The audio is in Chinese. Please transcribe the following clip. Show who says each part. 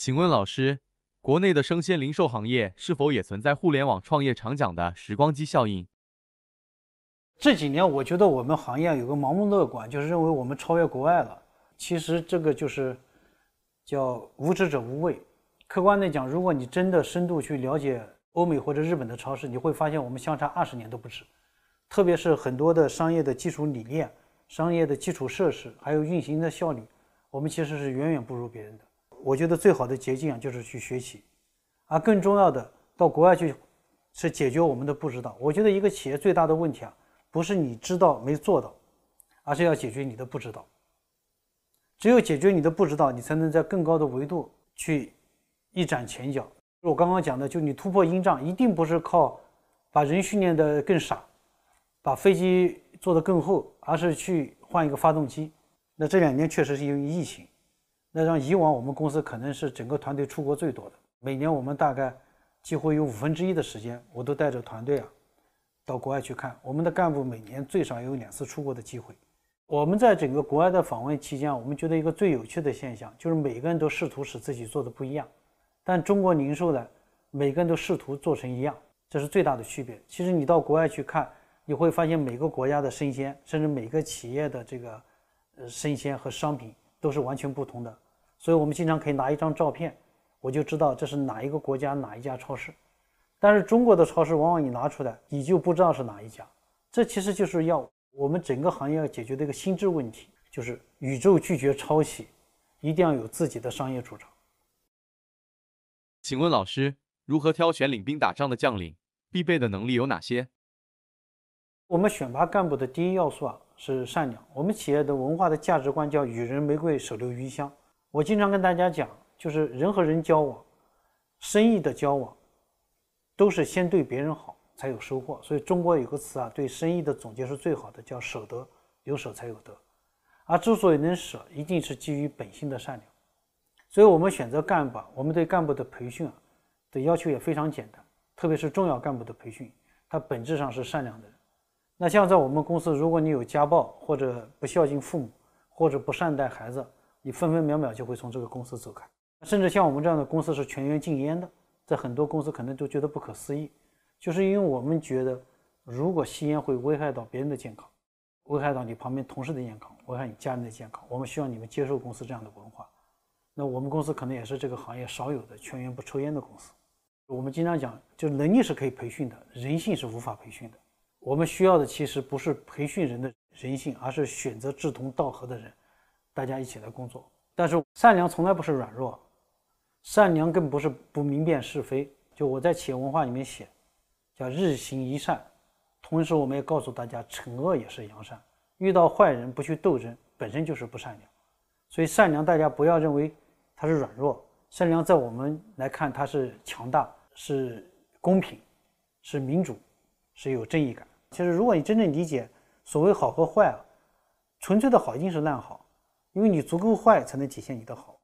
Speaker 1: 请问老师，国内的生鲜零售行业是否也存在互联网创业常讲的“时光机效应”？这几年，我觉得我们行业有个盲目乐观，就是认为我们超越国外了。其实这个就是叫无知者无畏。客观的讲，如果你真的深度去了解欧美或者日本的超市，你会发现我们相差二十年都不止。特别是很多的商业的基础理念、商业的基础设施，还有运行的效率，我们其实是远远不如别人的。我觉得最好的捷径啊，就是去学习，而更重要的到国外去，是解决我们的不知道。我觉得一个企业最大的问题啊，不是你知道没做到，而是要解决你的不知道。只有解决你的不知道，你才能在更高的维度去一展拳脚。我刚刚讲的，就你突破音障，一定不是靠把人训练的更傻，把飞机做得更厚，而是去换一个发动机。那这两年确实是因为疫情。那让以往我们公司可能是整个团队出国最多的，每年我们大概几乎有五分之一的时间，我都带着团队啊到国外去看。我们的干部每年最少有两次出国的机会。我们在整个国外的访问期间我们觉得一个最有趣的现象就是每个人都试图使自己做的不一样，但中国零售呢，每个人都试图做成一样，这是最大的区别。其实你到国外去看，你会发现每个国家的生鲜，甚至每个企业的这个呃生鲜和商品。都是完全不同的，所以我们经常可以拿一张照片，我就知道这是哪一个国家哪一家超市。但是中国的超市，往往你拿出来，你就不知道是哪一家。这其实就是要我们整个行业要解决的一个心智问题，就是宇宙拒绝抄袭，一定要有自己的商业主张。请问老师，如何挑选领兵打仗的将领？必备的能力有哪些？我们选拔干部的第一要素啊。是善良。我们企业的文化的价值观叫“与人玫瑰，手留余香”。我经常跟大家讲，就是人和人交往，生意的交往，都是先对别人好，才有收获。所以中国有个词啊，对生意的总结是最好的，叫“舍得”，有舍才有得。而之所以能舍，一定是基于本心的善良。所以我们选择干部，我们对干部的培训啊的要求也非常简单，特别是重要干部的培训，他本质上是善良的人。那像在我们公司，如果你有家暴或者不孝敬父母，或者不善待孩子，你分分秒秒就会从这个公司走开。甚至像我们这样的公司是全员禁烟的，在很多公司可能都觉得不可思议。就是因为我们觉得，如果吸烟会危害到别人的健康，危害到你旁边同事的健康，危害你家人的健康，我们需要你们接受公司这样的文化。那我们公司可能也是这个行业少有的全员不抽烟的公司。我们经常讲，就是能力是可以培训的，人性是无法培训的。我们需要的其实不是培训人的人性，而是选择志同道合的人，大家一起来工作。但是善良从来不是软弱，善良更不是不明辨是非。就我在企业文化里面写，叫日行一善。同时，我们也告诉大家，惩恶也是扬善。遇到坏人不去斗争，本身就是不善良。所以，善良大家不要认为它是软弱，善良在我们来看，它是强大、是公平、是民主。是有正义感。其实，如果你真正理解所谓好和坏啊，纯粹的好一定是烂好，因为你足够坏才能体现你的好。